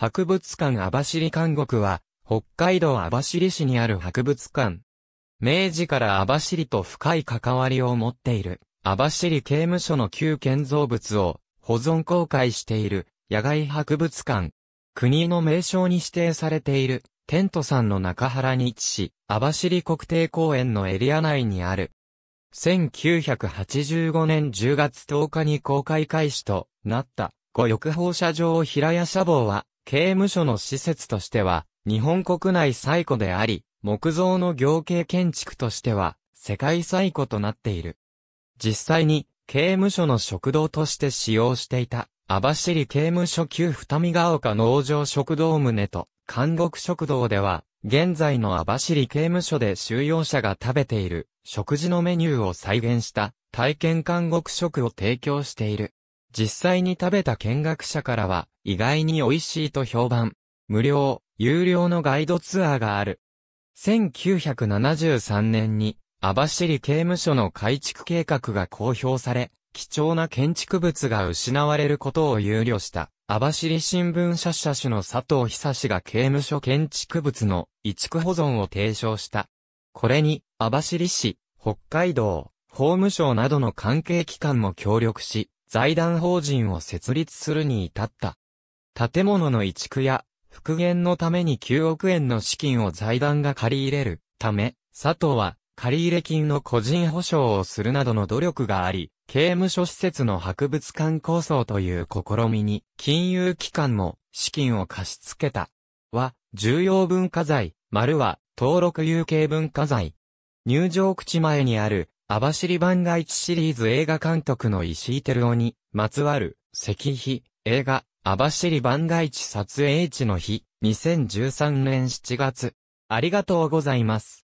博物館網走監獄は、北海道網走市にある博物館。明治から網走と深い関わりを持っている、網走刑務所の旧建造物を保存公開している野外博物館。国の名称に指定されている、テント山の中原に位置し、網走国定公園のエリア内にある。1985年10月10日に公開開始となった、五翼放射場平屋舎房は、刑務所の施設としては、日本国内最古であり、木造の行刑建築としては、世界最古となっている。実際に、刑務所の食堂として使用していた、網走刑務所旧二見ヶ丘農場食堂棟と、監獄食堂では、現在の網走刑務所で収容者が食べている、食事のメニューを再現した、体験監獄食を提供している。実際に食べた見学者からは、意外に美味しいと評判。無料、有料のガイドツアーがある。1973年に、網走刑務所の改築計画が公表され、貴重な建築物が失われることを憂慮した、網走新聞社社主の佐藤久志が刑務所建築物の移築保存を提唱した。これに、網走市、北海道、法務省などの関係機関も協力し、財団法人を設立するに至った。建物の移築や復元のために9億円の資金を財団が借り入れるため、佐藤は借り入れ金の個人保証をするなどの努力があり、刑務所施設の博物館構想という試みに、金融機関も資金を貸し付けた。は、重要文化財、丸は、登録有形文化財。入場口前にある、網走番外地シリーズ映画監督の石井照夫に、まつわる、石碑、映画、網走番外地撮影地の日、2013年7月。ありがとうございます。